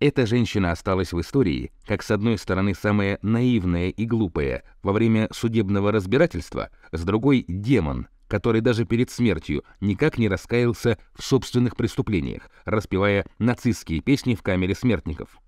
Эта женщина осталась в истории как с одной стороны самая наивная и глупая во время судебного разбирательства, с другой демон, который даже перед смертью никак не раскаялся в собственных преступлениях, распевая нацистские песни в камере смертников.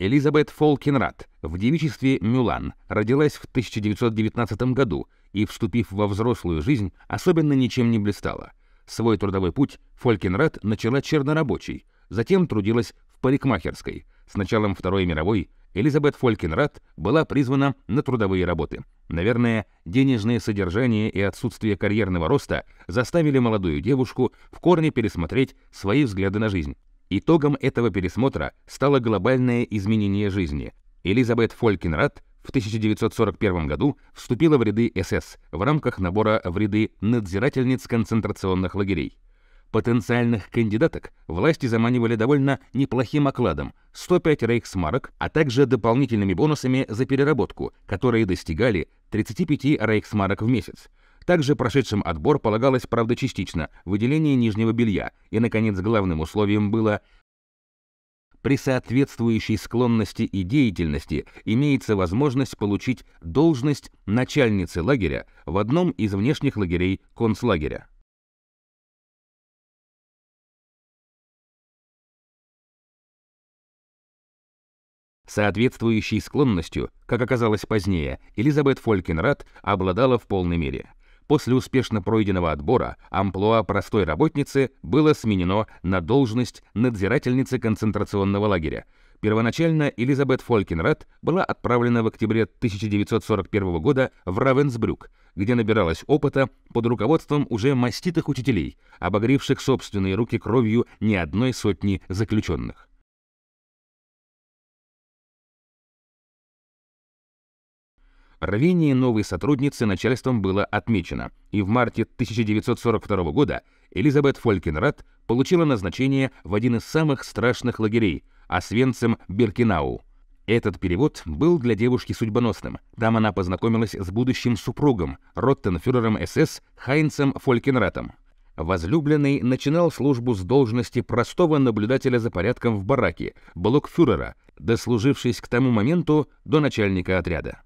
Элизабет Фолкинрад в девичестве Мюлан родилась в 1919 году и, вступив во взрослую жизнь, особенно ничем не блистала – Свой трудовой путь Фолькенрад начала чернорабочей, затем трудилась в парикмахерской. С началом Второй мировой Элизабет Фолькенрад была призвана на трудовые работы. Наверное, денежное содержание и отсутствие карьерного роста заставили молодую девушку в корне пересмотреть свои взгляды на жизнь. Итогом этого пересмотра стало глобальное изменение жизни. Элизабет Фолькенрад в 1941 году вступила в ряды СС в рамках набора в ряды надзирательниц концентрационных лагерей. Потенциальных кандидаток власти заманивали довольно неплохим окладом – 105 рейхсмарок, а также дополнительными бонусами за переработку, которые достигали 35 рейхсмарок в месяц. Также прошедшим отбор полагалось, правда, частично, выделение нижнего белья, и, наконец, главным условием было – при соответствующей склонности и деятельности имеется возможность получить должность начальницы лагеря в одном из внешних лагерей концлагеря. Соответствующей склонностью, как оказалось позднее, Элизабет Фолькенрад обладала в полной мере – После успешно пройденного отбора амплуа простой работницы было сменено на должность надзирательницы концентрационного лагеря. Первоначально Элизабет Фолькенрад была отправлена в октябре 1941 года в Равенсбрюк, где набиралась опыта под руководством уже маститых учителей, обогревших собственные руки кровью не одной сотни заключенных. Рвение новой сотрудницы начальством было отмечено, и в марте 1942 года Элизабет Фолькенрад получила назначение в один из самых страшных лагерей – Освенцим-Биркенау. Этот перевод был для девушки судьбоносным. Там она познакомилась с будущим супругом, роттенфюрером СС Хайнцем Фолькенратом. Возлюбленный начинал службу с должности простого наблюдателя за порядком в бараке, блокфюрера, дослужившись к тому моменту до начальника отряда.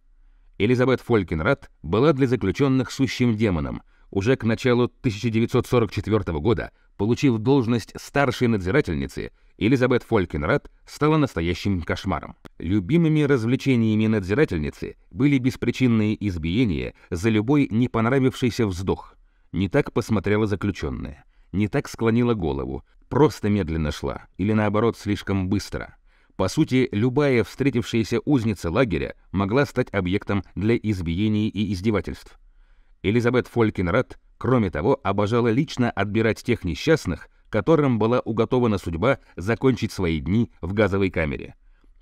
Элизабет Фолькенрад была для заключенных сущим демоном. Уже к началу 1944 года, получив должность старшей надзирательницы, Элизабет Фолькенрад стала настоящим кошмаром. Любимыми развлечениями надзирательницы были беспричинные избиения за любой не понравившийся вздох. Не так посмотрела заключенная, не так склонила голову, просто медленно шла или наоборот слишком быстро – по сути, любая встретившаяся узница лагеря могла стать объектом для избиений и издевательств. Элизабет Фолькинрад, кроме того, обожала лично отбирать тех несчастных, которым была уготована судьба закончить свои дни в газовой камере.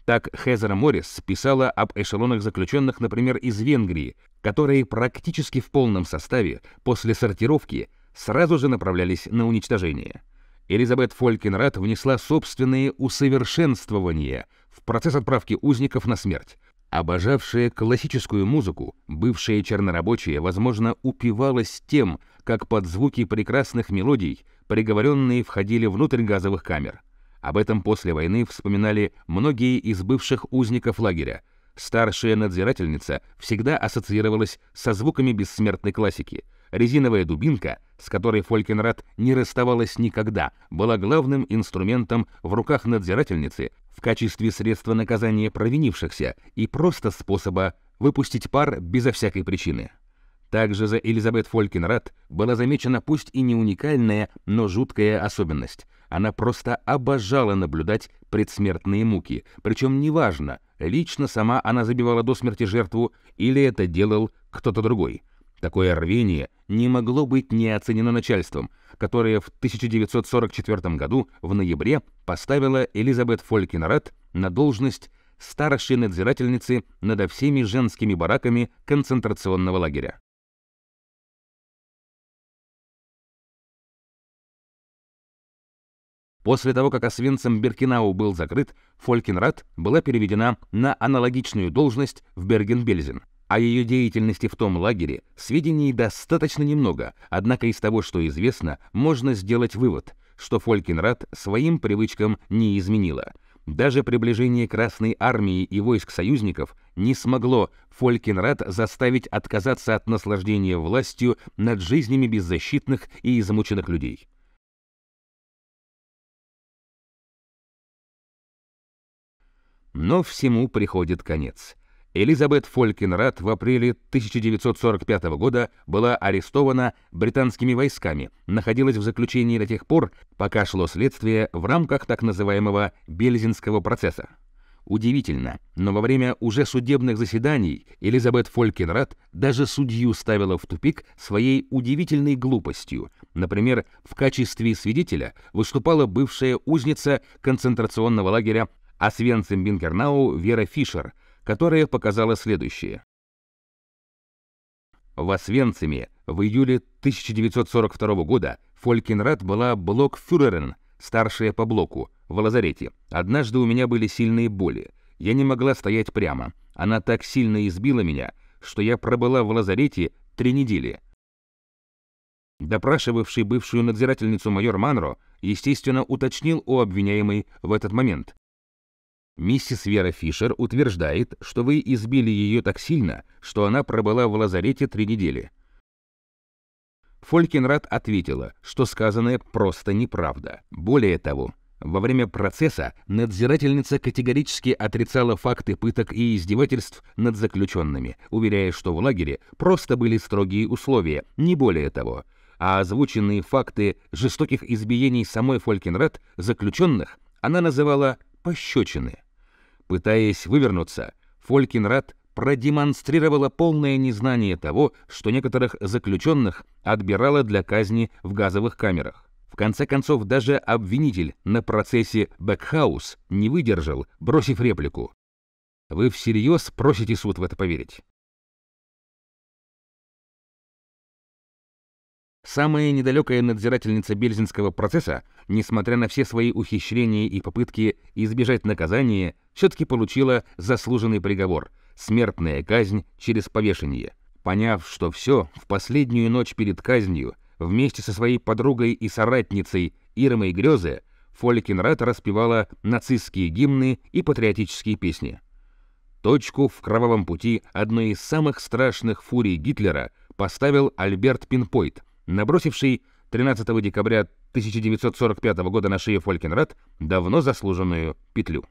Так Хезер Моррис писала об эшелонах заключенных, например, из Венгрии, которые практически в полном составе после сортировки сразу же направлялись на уничтожение. Элизабет Фолькинрад внесла собственные усовершенствования в процесс отправки узников на смерть. Обожавшая классическую музыку, бывшая чернорабочая, возможно, упивалась тем, как под звуки прекрасных мелодий приговоренные входили внутрь газовых камер. Об этом после войны вспоминали многие из бывших узников лагеря. Старшая надзирательница всегда ассоциировалась со звуками бессмертной классики. Резиновая дубинка — с которой Фолькенрад не расставалась никогда, была главным инструментом в руках надзирательницы в качестве средства наказания провинившихся и просто способа выпустить пар безо всякой причины. Также за Элизабет Фолькенрад была замечена пусть и не уникальная, но жуткая особенность. Она просто обожала наблюдать предсмертные муки, причем неважно, лично сама она забивала до смерти жертву или это делал кто-то другой – Такое рвение не могло быть не оценено начальством, которое в 1944 году в ноябре поставило Элизабет Фолькинрад на должность старшей надзирательницы над всеми женскими бараками концентрационного лагеря. После того, как освенцем Беркинау был закрыт, Фолькинрат была переведена на аналогичную должность в Берген-Бельзен. О ее деятельности в том лагере сведений достаточно немного, однако из того, что известно, можно сделать вывод, что Фолькенрад своим привычкам не изменила. Даже приближение Красной армии и войск союзников не смогло Фолькенрад заставить отказаться от наслаждения властью над жизнями беззащитных и измученных людей. Но всему приходит конец. Элизабет Фолькенрад в апреле 1945 года была арестована британскими войсками, находилась в заключении до тех пор, пока шло следствие в рамках так называемого Бельзинского процесса. Удивительно, но во время уже судебных заседаний Элизабет Фолькенрад даже судью ставила в тупик своей удивительной глупостью. Например, в качестве свидетеля выступала бывшая узница концентрационного лагеря Освенцим-Бинкернау Вера Фишер – которая показала следующее. В Освенциме в июле 1942 года Фолькенрад была блокфюререн, старшая по блоку, в лазарете. Однажды у меня были сильные боли. Я не могла стоять прямо. Она так сильно избила меня, что я пробыла в лазарете три недели. Допрашивавший бывшую надзирательницу майор Манро, естественно, уточнил у обвиняемой в этот момент, Миссис Вера Фишер утверждает, что вы избили ее так сильно, что она пробыла в лазарете три недели. Фолькенрад ответила, что сказанное просто неправда. Более того, во время процесса надзирательница категорически отрицала факты пыток и издевательств над заключенными, уверяя, что в лагере просто были строгие условия, не более того. А озвученные факты жестоких избиений самой Фолькенрад заключенных она называла пощечины. Пытаясь вывернуться, Фолькинрад продемонстрировала полное незнание того, что некоторых заключенных отбирала для казни в газовых камерах. В конце концов, даже обвинитель на процессе Бэкхаус не выдержал, бросив реплику. «Вы всерьез просите суд в это поверить?» Самая недалекая надзирательница Бельзинского процесса, несмотря на все свои ухищрения и попытки избежать наказания, все таки получила заслуженный приговор смертная казнь через повешение. Поняв, что все, в последнюю ночь перед казнью вместе со своей подругой и соратницей Ирмой Грёзе Фолькенрат распевала нацистские гимны и патриотические песни. Точку в кровавом пути одной из самых страшных фурий Гитлера поставил Альберт Пинпойт – набросивший 13 декабря 1945 года на шею Фолькенрад давно заслуженную петлю.